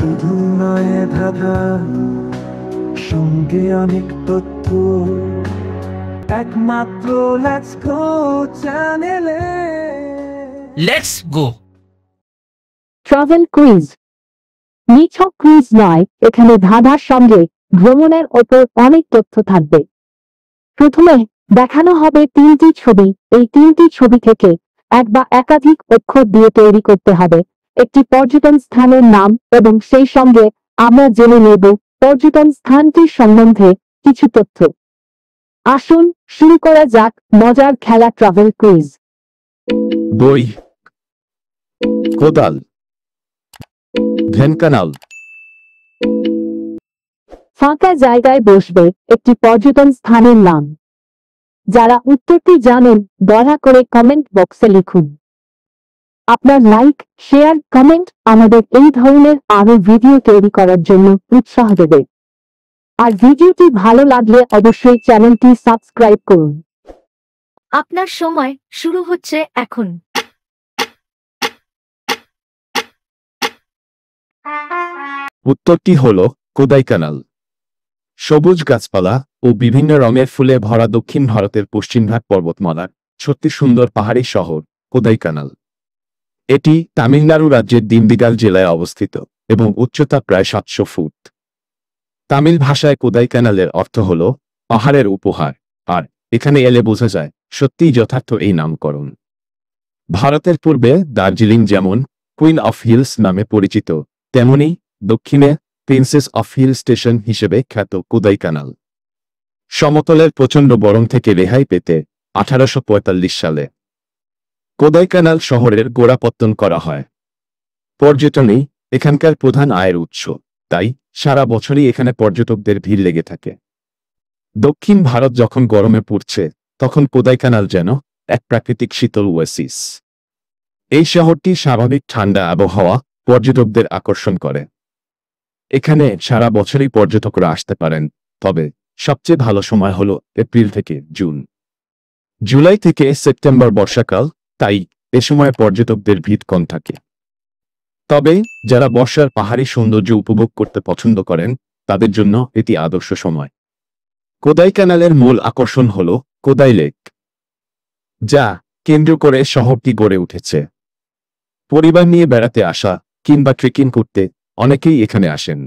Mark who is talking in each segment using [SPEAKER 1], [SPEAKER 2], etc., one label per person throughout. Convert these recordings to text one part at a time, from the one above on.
[SPEAKER 1] শুধু নয় ধাঁধা সঙ্গে অনেক তথ্য একমাত্র লেটস গো চ্যানেলে
[SPEAKER 2] লেটস গো ট্রাভেল কুইজ নিছক কুইজ নয় এখানে ধাঁধার সঙ্গে ভ্রমণের ওপর অনেক তথ্য থাকবে প্রথমে দেখানো হবে তিনটি ছবি এই তিনটি ছবি থেকে এক বা একাধিক অক্ষর দিয়ে তৈরি করতে হবে একটি পর্যটন স্থানের নাম এবং সেই সঙ্গে আমরা জেনে নেব পর্যটন স্থানটির সম্বন্ধে কিছু তথ্য আসুন শুরু করা যাক মজার খেলা ট্রাভেল কুইজ
[SPEAKER 1] বই কোদাল ভেনকানাল
[SPEAKER 2] ফাঁকা জায়গায় বসবে একটি পর্যটন স্থানের নাম যারা উত্তরটি জানেন দয়া করে কমেন্ট বক্সে লিখুন আপনার লাইক শেয়ার কমেন্ট আমাদের এই ধরনের আরো ভিডিও তৈরি করার জন্য উৎসাহ দেবে আর ভিডিওটি ভালো লাগলে অবশ্যই চ্যানেলটি সাবস্ক্রাইব করুন আপনার সময় শুরু হচ্ছে এখন
[SPEAKER 1] উত্তরটি হল কোদাইকানাল সবুজ গাছপালা ও বিভিন্ন রঙের ফুলে ভরা দক্ষিণ ভারতের পশ্চিমঘাট পর্বতমালার সত্যি সুন্দর পাহাড়ি শহর কোদাইকানাল এটি তামিলনাড়ু রাজ্যের দিনদিগাল জেলায় অবস্থিত এবং উচ্চতা প্রায় সাতশো ফুট তামিল ভাষায় কোদাইকানালের অর্থ হল পাহাড়ের উপহার আর এখানে এলে বোঝা যায় সত্যিই যথার্থ এই নামকরণ ভারতের পূর্বে দার্জিলিং যেমন কুইন অফ হিলস নামে পরিচিত তেমনি দক্ষিণে প্রিন্সেস অফ হিল স্টেশন হিসেবে খ্যাত কোদাইকানাল সমতলের প্রচণ্ড বরং থেকে রেহাই পেতে আঠারোশো সালে কোদাইকানাল শহরের গোড়াপত্তন করা হয় পর্যটনই এখানকার প্রধান আয়ের উৎস তাই সারা বছরই এখানে পর্যটকদের ভিড় লেগে থাকে দক্ষিণ ভারত যখন গরমে পড়ছে তখন কোদাইকানাল যেন এক প্রাকৃতিক শীতল ওয়েসিস এই শহরটি স্বাভাবিক ঠান্ডা আবহাওয়া পর্যটকদের আকর্ষণ করে এখানে সারা বছরই পর্যটকরা আসতে পারেন তবে সবচেয়ে ভালো সময় হল এপ্রিল থেকে জুন জুলাই থেকে সেপ্টেম্বর বর্ষাকাল তাই এ সময় পর্যটকদের ভিড় কম থাকে তবে যারা বর্ষার পাহাড়ি সৌন্দর্য উপভোগ করতে পছন্দ করেন তাদের জন্য এটি আদর্শ সময় কোদাই ক্যানালের মূল আকর্ষণ হল কোদাই লেক যা কেন্দ্র করে শহরটি গড়ে উঠেছে পরিবার নিয়ে বেড়াতে আসা কিংবা ট্রেকিং করতে অনেকেই এখানে আসেন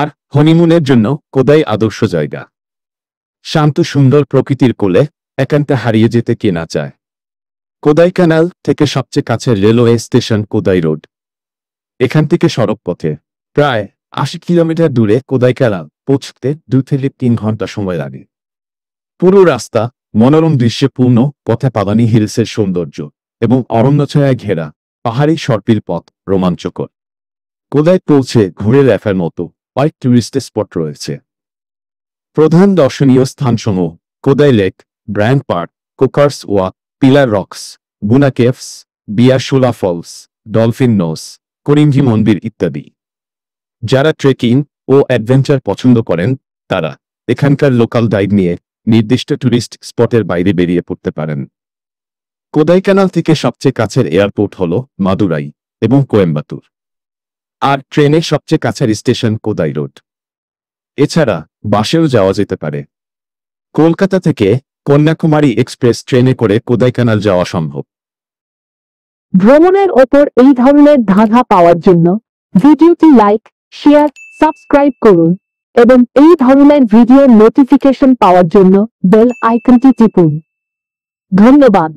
[SPEAKER 1] আর হনিমুনের জন্য কোদাই আদর্শ জায়গা শান্ত সুন্দর প্রকৃতির কোলে একান্তে হারিয়ে যেতে কে না চায় কোদাইকানাল থেকে সবচেয়ে কাছের রেলওয়ে স্টেশন কোদাই রোড এখান থেকে সড়ক পথে প্রায় আশি কিলোমিটার দূরে কোদাইকানাল পৌঁছতে দু থেকে তিন ঘন্টা সময় লাগে পুরো রাস্তা মনোরম দৃশ্যে পূর্ণ পথে পাদানি হিলসের সৌন্দর্য এবং অরণ্যছায়ায় ঘেরা পাহাড়ি সর্পির পথ রোমাঞ্চকর কোদায় পৌঁছে ঘুরে রেফার মতো কয়েক টুরিস্ট স্পট রয়েছে প্রধান দর্শনীয় স্থানসমূহ Kodai lake Bryant park Coaker's walk pillar rocks বুনা কেফস বিয়াশুলা ফলস ডলফিন নোস করিমঘি মন্দির ইত্যাদি যারা ট্রেকিং ও অ্যাডভেঞ্চার পছন্দ করেন তারা এখানকার লোকাল ডাইড নিয়ে নির্দিষ্ট ট্যুরিস্ট স্পটের বাইরে বেরিয়ে পড়তে পারেন কোদাইকানাল থেকে সবচেয়ে কাছের এয়ারপোর্ট হল মাদুরাই এবং কোয়েম্বাতুর আর ট্রেনে সবচেয়ে কাছের স্টেশন কোদাই রোড এছাড়া বাসেও যাওয়া যেতে পারে কলকাতা থেকে কন্যাকুমারী এক্সপ্রেস ট্রেনে করে কোদাইকানাল যাওয়া সম্ভব
[SPEAKER 2] ভ্রমণের ওপর এই ধরনের ধাঁধা পাওয়ার জন্য ভিডিওটি লাইক শেয়ার সাবস্ক্রাইব করুন এবং এই ধরনের ভিডিওর নোটিফিকেশন পাওয়ার জন্য বেল আইকনটি টিপুন ধন্যবাদ